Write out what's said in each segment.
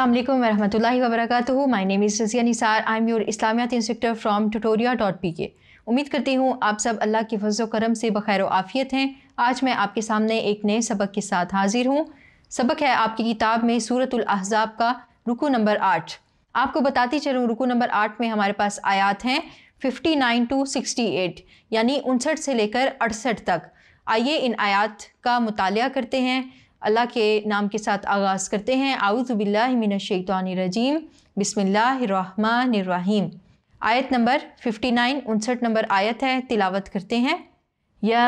असलम वरहमल वरक my name is Razia Nisar I am your इस्लामियात instructor from Tutoria dot P K उम्मीद करती हूँ आप सब अल्लाह के फजल करम से बखैर आफ़ियत हैं आज मैं आपके सामने एक नए सबक के साथ हाजिर हूँ सबक है आपकी किताब में सूरतुल अहज़ाब का रुकू नंबर आठ आपको बताती चलूँ रुकू नंबर आठ में हमारे पास आयात हैं fifty nine to sixty eight यानी उनसठ से लेकर अड़सठ तक आइए इन आयात का मताल करते हैं अल्लाह के नाम के साथ आगाज़ करते हैं आउज़ आउज़बिल्लिमिनशैतरजीम बसमीम आयत नंबर फ़िफ्टी नाइन उनसठ नंबर आयत है तिलावत करते हैं या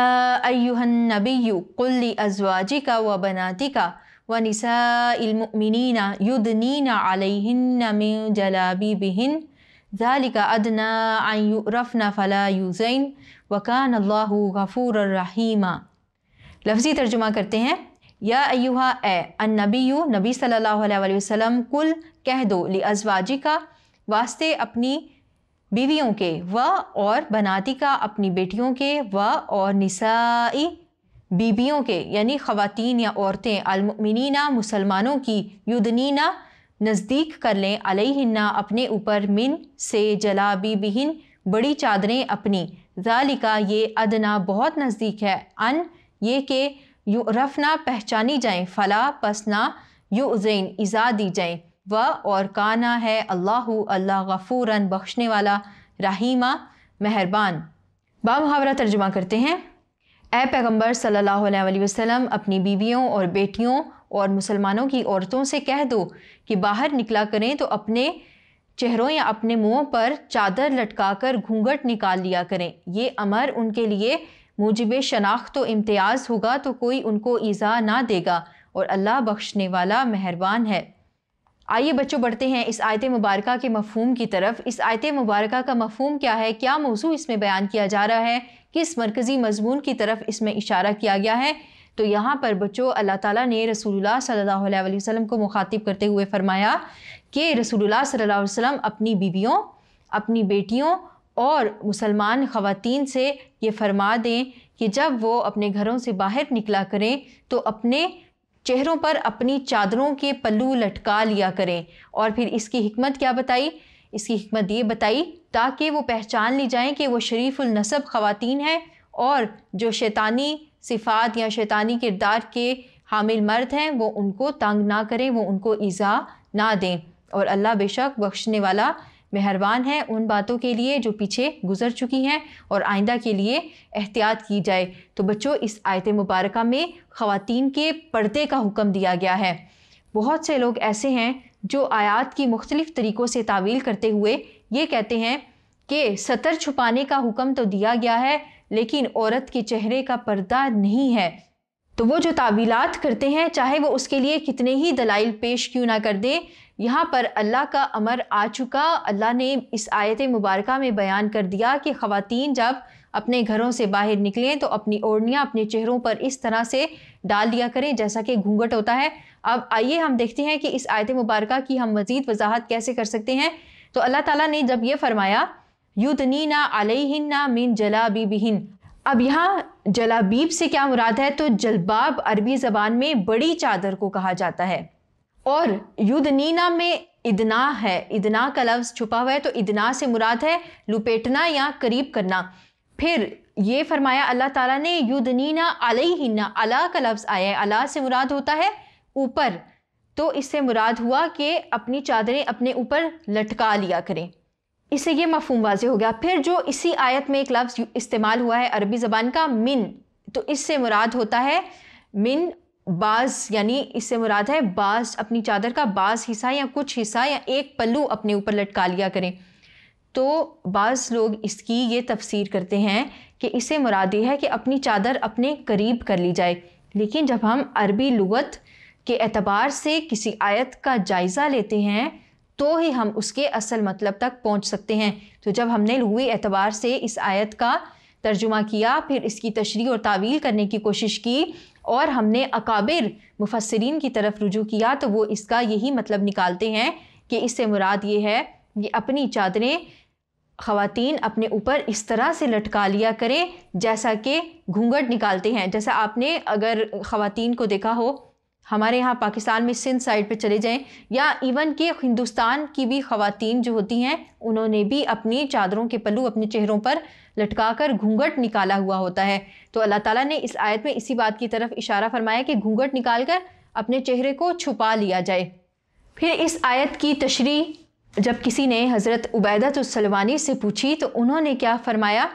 अयुहन नबीयु कुल्ली अजवाजी का व बनाती का व निसामिनना युदनीना अलहिन मिन जलाबी बिहिन ज़ालिका अदना आयु रफ़ना फ़ला यूज़ैन वकान अल्लाह रहीमा लफ्ज़ी तर्जुमा करते हैं या अयुहा ए अन नबी यू नबी सल्लल्लाहु अलैहि वसल्लम कुल कह दो ली अजवाजी का वास्ते अपनी बीवियों के व और बनाती का अपनी बेटियों के व और निसाई बीबियों के यानी ख़वातीन या औरतें अलमिना मुसलमानों की युदनीना नज़दीक कर लें अलहिन्ना अपने ऊपर मिन से जलाबी बिहिन बड़ी चादरें अपनी जालिका ये अदना बहुत नज़दीक है अन ये के यू रफ ना पहचानी जाएँ फ़ला पसना यू उज़ैन ईज़ा दी जाएँ व और काना है अल्लाह अल्लाह गफ़ूर बख्शने वाला रहीमा मेहरबान बा मुहावरा तर्जुमा करते हैं ए पैगम्बर सल्लल्लाहु वसम अपनी बीवियों और बेटियों और मुसलमानों की औरतों से कह दो कि बाहर निकला करें तो अपने चेहरों या अपने मुँहों पर चादर लटका कर घूंघट निकाल लिया करें ये अमर उनके लिए मूजब शनाख्त तो इम्तियाज़ होगा तो कोई उनको ईज़ा ना देगा और अल्लाह बख्शने वाला मेहरबान है आइए बच्चों बढ़ते हैं इस आयत मुबारक के मफहम की तरफ इस आयत मुबारक का मफहम क्या है क्या मौजू इसमें बयान किया जा रहा है किस मरकज़ी मजमून की तरफ इसमें इशारा किया गया है तो यहाँ पर बच्चों अल्लाह ताला ने रसूलुल्लाह सल्लल्लाहु अलैहि वसल्लम को मुखातिब करते हुए फरमाया कि रसूलुल्लाह सल्लल्लाहु अलैहि वसल्लम अपनी बीवियों अपनी बेटियों और मुसलमान ख़वातीन से ये फरमा दें कि जब वो अपने घरों से बाहर निकला करें तो अपने चेहरों पर अपनी चादरों के पल्लू लटका लिया करें और फिर इसकी हमत क्या बताई इसकी हमत ये बताई ताकि वो पहचान ली जाएं कि वो शरीफुल नसब ख़वातीन हैं और जो शैतानी सिफात या शैतानी किरदार के हामिल मर्द हैं वो उनको तंग ना करें वो उनको ईज़ा ना दें और अल्लाह बेशक बख्शने वाला मेहरबान है उन बातों के लिए जो पीछे गुजर चुकी हैं और आइंदा के लिए एहतियात की जाए तो बच्चों इस आयत मुबारक में ख़वान के पर्दे का हुक्म दिया गया है बहुत से लोग ऐसे हैं जो आयात की मुख्तलिफ़ तरीक़ों से तावील करते हुए ये कहते हैं कि सतर छुपाने का हुक्म तो दिया गया है लेकिन औरत के चेहरे का पर्दा नहीं है तो वो जो तावीलात करते हैं चाहे वो उसके लिए कितने ही दलाइल पेश क्यों ना कर दें यहाँ पर अल्लाह का अमर आ चुका अल्लाह ने इस आयत मुबारक में बयान कर दिया कि ख़वातीन जब अपने घरों से बाहर निकलें तो अपनी ओढ़नियाँ अपने चेहरों पर इस तरह से डाल दिया करें जैसा कि घूंघट होता है अब आइए हम देखते हैं कि इस आयत मुबारक की हम मज़ीद वजाहत कैसे कर सकते हैं तो अल्लाह ताला ने जब यह फरमाया ना अलहिन्ना मिन जलाबीबिहिन अब यहाँ जलाबीब से क्या मुराद है तो जलबाब अरबी ज़बान में बड़ी चादर को कहा जाता है और युद्धनीना में इदना है इदना का लफ्ज़ छुपा हुआ है तो इदना से मुराद है लुपेटना या करीब करना फिर ये फरमाया अल्लाह ताला ने युद्धनीना अलहीना अला का लफ्ज़ आया है अला से मुराद होता है ऊपर तो इससे मुराद हुआ कि अपनी चादरें अपने ऊपर लटका लिया करें इससे ये मफहम वाज हो गया फिर जो इसी आयत में एक लफ्ज़ इस्तेमाल हुआ है अरबी ज़बान का मिन तो इससे मुराद होता है मिन बास यानी इससे मुराद है बास अपनी चादर का बास हिस्सा या कुछ हिस्सा या एक पल्लू अपने ऊपर लटका लिया करें तो बास लोग इसकी ये तफसीर करते हैं कि इससे मुराद ये है कि अपनी चादर अपने करीब कर ली जाए लेकिन जब हम अरबी लुगत के एतबार से किसी आयत का जायज़ा लेते हैं तो ही हम उसके असल मतलब तक पहुंच सकते हैं तो जब हमने लघवी एतबार से इस आयत का तर्जुमा किया फिर इसकी तशरी और तावील करने की कोशिश की और हमने अकाबिर मुफसरीन की तरफ रुजू किया तो वो इसका यही मतलब निकालते हैं कि इससे मुराद ये है कि अपनी चादरें ख़वातीन अपने ऊपर इस तरह से लटका लिया करें जैसा कि घूंघट निकालते हैं जैसा आपने अगर ख़वातीन को देखा हो हमारे यहाँ पाकिस्तान में सिंध साइड पे चले जाएं या इवन कि हिंदुस्तान की भी खातन जो होती हैं उन्होंने भी अपनी चादरों के पल्लू अपने चेहरों पर लटका कर घूंघट निकाला हुआ होता है तो अल्लाह ताला ने इस आयत में इसी बात की तरफ इशारा फरमाया कि घूंघट निकाल कर अपने चेहरे को छुपा लिया जाए फिर इस आयत की तशरी जब किसी ने हज़रत उबैदतुलसलवानी से पूछी तो उन्होंने क्या फ़रमाया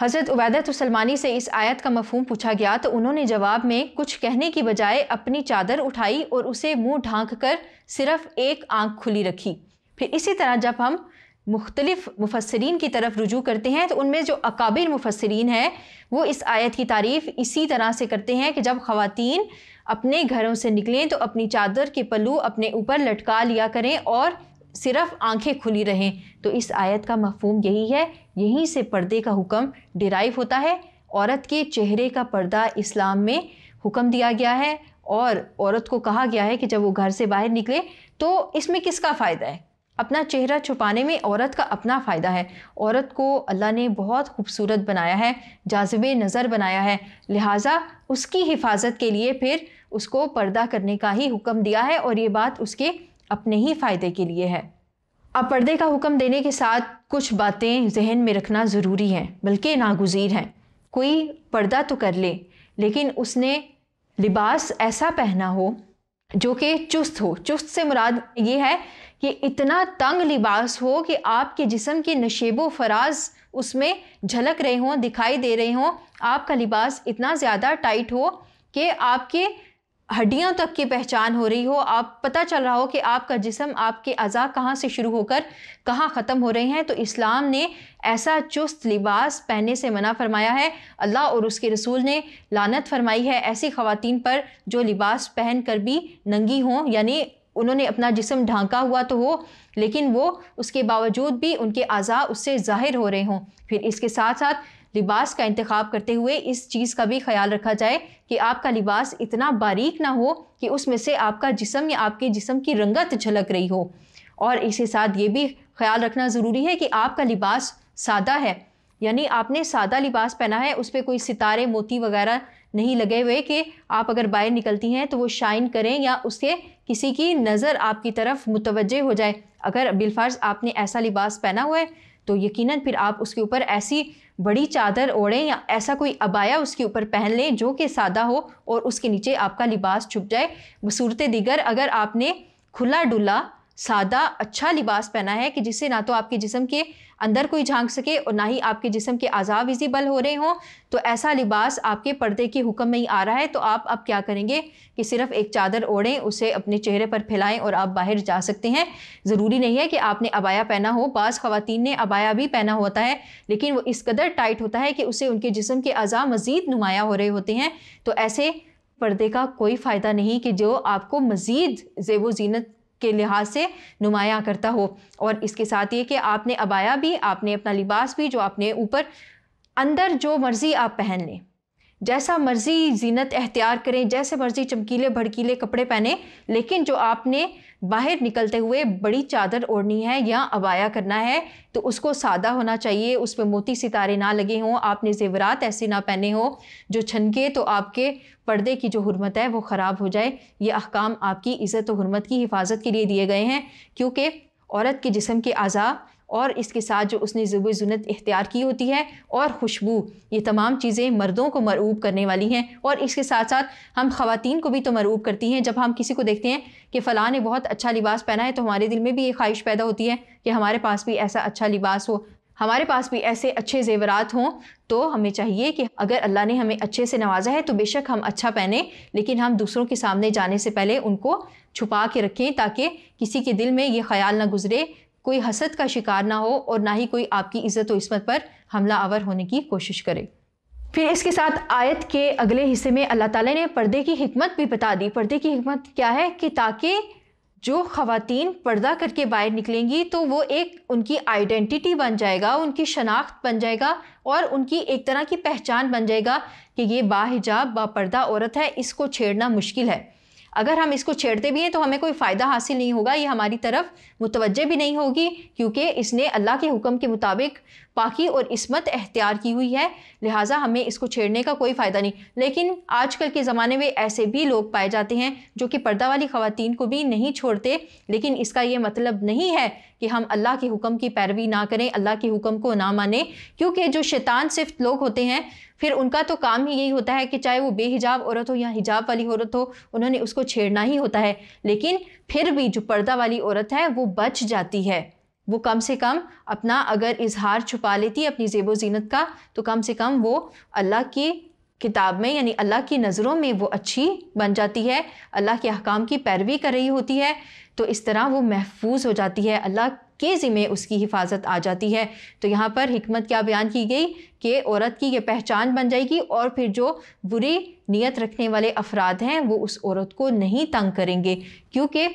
हज़रत उबैदत तो सलमानी से इस आयत का मफहम पूछा गया तो उन्होंने जवाब में कुछ कहने की बजाय अपनी चादर उठाई और उसे मुंह ढांक कर सिर्फ एक आंख खुली रखी फिर इसी तरह जब हम मुख्तलिफ मुफसरीन की तरफ रुजू करते हैं तो उनमें जो अकाबिल मुफसरीन हैं वो इस आयत की तारीफ़ इसी तरह से करते हैं कि जब ख़वातीन अपने घरों से निकलें तो अपनी चादर के पल्लू अपने ऊपर लटका लिया करें और सिर्फ आंखें खुली रहें तो इस आयत का मफहम यही है यहीं से पर्दे का हुक्म डिराइव होता है औरत के चेहरे का पर्दा इस्लाम में हुक्म दिया गया है और औरत को कहा गया है कि जब वो घर से बाहर निकले तो इसमें किसका फ़ायदा है अपना चेहरा छुपाने में औरत का अपना फ़ायदा है औरत को अल्लाह ने बहुत खूबसूरत बनाया है जाजब नज़र बनाया है लिहाजा उसकी हिफाजत के लिए फिर उसको पर्दा करने का ही हुक्म दिया है और ये बात उसके अपने ही फ़ायदे के लिए है अब पर्दे का हुक्म देने के साथ कुछ बातें जहन में रखना ज़रूरी हैं बल्कि नागुजीर हैं कोई पर्दा तो कर ले, लेकिन उसने लिबास ऐसा पहना हो जो कि चुस्त हो चुस्त से मुराद ये है कि इतना तंग लिबास हो कि आपके जिसम के नशेबो फराज उसमें झलक रहे हों दिखाई दे रहे हों आपका लिबास इतना ज़्यादा टाइट हो कि आपके हड्डियों तक की पहचान हो रही हो आप पता चल रहा हो कि आपका जिसम आपके अज़ा कहाँ से शुरू होकर कहाँ ख़त्म हो रहे हैं तो इस्लाम ने ऐसा चुस्त लिबास पहनने से मना फरमाया है अल्लाह और उसके रसूल ने लानत फरमाई है ऐसी ख़वातीन पर जो लिबास पहन कर भी नंगी हों यानी उन्होंने अपना जिसम ढांका हुआ तो हो लेकिन वो उसके बावजूद भी उनके अज़ा उससे ज़ाहिर हो रहे हों फिर इसके साथ साथ लिबास का इंतखब करते हुए इस चीज़ का भी ख्याल रखा जाए कि आपका लिबास इतना बारीक ना हो कि उसमें से आपका जिसम या आपके जिसम की रंगत झलक रही हो और इसके साथ ये भी ख्याल रखना ज़रूरी है कि आपका लिबास सादा है यानी आपने सादा लिबास पहना है उस पर कोई सितारे मोती वगैरह नहीं लगे हुए कि आप अगर बाहर निकलती हैं तो वो शाइन करें या उससे किसी की नज़र आपकी तरफ मुतवजह हो जाए अगर बिलफर्ज आपने ऐसा लिबास पहना हुआ है तो यकीनन फिर आप उसके ऊपर ऐसी बड़ी चादर ओढ़ें या ऐसा कोई अबाया उसके ऊपर पहन लें जो कि सादा हो और उसके नीचे आपका लिबास छुप जाए बसूरत दिगर अगर आपने खुला डुला सादा अच्छा लिबास पहना है कि जिससे ना तो आपके जिसम के अंदर कोई झांक सके और ना ही आपके जिसम के अज़ा विजिबल हो रहे हों तो ऐसा लिबास आपके पर्दे के हुक्म में ही आ रहा है तो आप अब क्या करेंगे कि सिर्फ एक चादर ओढ़ें उसे अपने चेहरे पर फैलाएं और आप बाहर जा सकते हैं ज़रूरी नहीं है कि आपने अबाया पहना हो बास ख़वातीन ने अबाया भी पहना होता है लेकिन वो इस कदर टाइट होता है कि उसे उनके जिसम के अज़ा मज़ीद नुमाया हो रहे होते हैं तो ऐसे पर्दे का कोई फ़ायदा नहीं कि जो आपको मज़ीद जेब जीनत के लिहाज से नुमाया करता हो और इसके साथ ये कि आपने अबाया भी आपने अपना लिबास भी जो आपने ऊपर अंदर जो मर्ज़ी आप पहन लें जैसा मर्ज़ी जीनत एहतियार करें जैसे मर्ज़ी चमकीले भड़कीले कपड़े पहने लेकिन जो आपने बाहर निकलते हुए बड़ी चादर ओढ़नी है या अबाया करना है तो उसको सादा होना चाहिए उस पर मोती सितारे ना लगे हों आपने जेवरात ऐसे ना पहने हों जो छनके तो आपके पर्दे की जो हरमत है वो ख़राब हो जाए ये अहकाम आपकी इज़्ज़त और हरमत की हिफाजत के लिए दिए गए हैं क्योंकि औरत के जिसम के अज़ा और इसके साथ जो उसने ज़ब जुनत इख्तियार की होती है और खुशबू ये तमाम चीज़ें मर्दों को मरूब करने वाली हैं और इसके साथ साथ हम खातन को भी तो मरूब करती हैं जब हम किसी को देखते हैं कि फ़लाँ ने बहुत अच्छा लिबास पहना है तो हमारे दिल में भी ये ख्वाहिश पैदा होती है कि हमारे पास भी ऐसा अच्छा लिबास हो हमारे पास भी ऐसे अच्छे जेवरात हों तो हमें चाहिए कि अगर अल्लाह ने हमें अच्छे से नवाजा है तो बेशक हम अच्छा पहने लेकिन हम दूसरों के सामने जाने से पहले उनको छुपा के रखें ताकि किसी के दिल में ये ख्याल ना गुजरे कोई हसद का शिकार ना हो और ना ही कोई आपकी इज़्ज़त व इसमत पर हमला आवर होने की कोशिश करे फिर इसके साथ आयत के अगले हिस्से में अल्लाह ताला ने पर्दे की हमत भी बता दी पर्दे की हमत क्या है कि ताकि जो ख़ातन पर्दा करके बाहर निकलेंगी तो वो एक उनकी आइडेंटिटी बन जाएगा उनकी शनाख्त बन जाएगा और उनकी एक तरह की पहचान बन जाएगा कि ये बाहिजाब बा पर्दा औरत है इसको छेड़ना मुश्किल है अगर हम इसको छेड़ते भी हैं तो हमें कोई फ़ायदा हासिल नहीं होगा ये हमारी तरफ मुतवजह भी नहीं होगी क्योंकि इसने अल्लाह के हुक्म के मुताबिक पाकि और इसमत एहतियार की हुई है लिहाजा हमें इसको छेड़ने का कोई फ़ायदा नहीं लेकिन आजकल के ज़माने में ऐसे भी लोग पाए जाते हैं जो कि पर्दा वाली ख़वातीन को भी नहीं छोड़ते लेकिन इसका ये मतलब नहीं है कि हम अल्लाह के हुक्म की पैरवी ना करें अल्लाह के हुक्म को ना माने क्योंकि जो शैतान सिर्फ लोग होते हैं फिर उनका तो काम ही यही होता है कि चाहे वो बेहिजाब औरत हो या हिजाब वाली औरत हो उन्होंने उसको छेड़ना ही होता है लेकिन फिर भी जो पर्दा वाली औरत है वो बच जाती है वो कम से कम अपना अगर इजहार छुपा लेती है अपनी जेब जीनत का तो कम से कम वो अल्लाह की किताब में यानी अल्लाह की नज़रों में वो अच्छी बन जाती है अल्लाह के अहकाम की पैरवी कर रही होती है तो इस तरह वो महफूज हो जाती है अल्लाह के ज़िम्मे उसकी हिफाजत आ जाती है तो यहाँ पर हमत क्या बयान की गई कि औरत की ये पहचान बन जाएगी और फिर जो बुरी नीयत रखने वाले अफराद हैं वो उस औरत को नहीं तंग करेंगे क्योंकि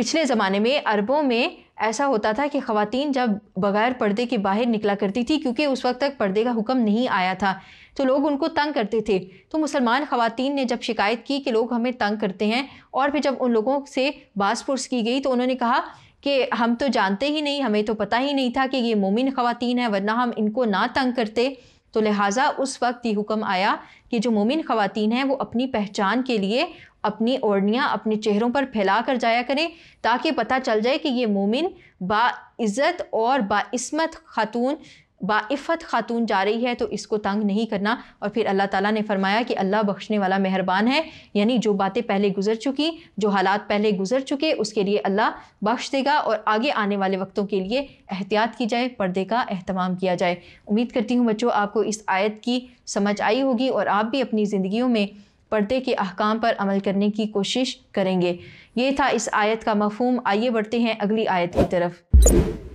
पिछले ज़माने में अरबों में ऐसा होता था कि खातन जब बग़ैर पर्दे के बाहर निकला करती थी क्योंकि उस वक्त तक पर्दे का हुक्म नहीं आया था तो लोग उनको तंग करते थे तो मुसलमान ख़वातीन ने जब शिकायत की कि लोग हमें तंग करते हैं और फिर जब उन लोगों से बासपुरस की गई तो उन्होंने कहा कि हम तो जानते ही नहीं हमें तो पता ही नहीं था कि ये मोमिन खातन हैं वरना हम इनको ना तंग करते तो लिहाजा उस वक्त ये हुक्म आया कि जो मोमिन ख़वातीन हैं वो अपनी पहचान के लिए अपनी ओढ़नियाँ अपने चेहरों पर फैला कर जाया करें ताकि पता चल जाए कि ये मोमिन बाज़त और बास्मत ख़ातून बाफ़त खातून जा रही है तो इसको तंग नहीं करना और फिर अल्लाह ताला ने फरमाया कि अल्लाह बख्शने वाला मेहरबान है यानी जो बातें पहले गुजर चुकी जो हालात पहले गुजर चुके उसके लिए अल्लाह बख्श देगा और आगे आने वाले वक्तों के लिए एहतियात की जाए पर्दे का अहतमाम किया जाए उम्मीद करती हूँ बच्चों आपको इस आयत की समझ आई होगी और आप भी अपनी ज़िंदगी में पर्दे के अहकाम पर अमल करने की कोशिश करेंगे ये था इस आयत का मफहम आइए बढ़ते हैं अगली आयत की तरफ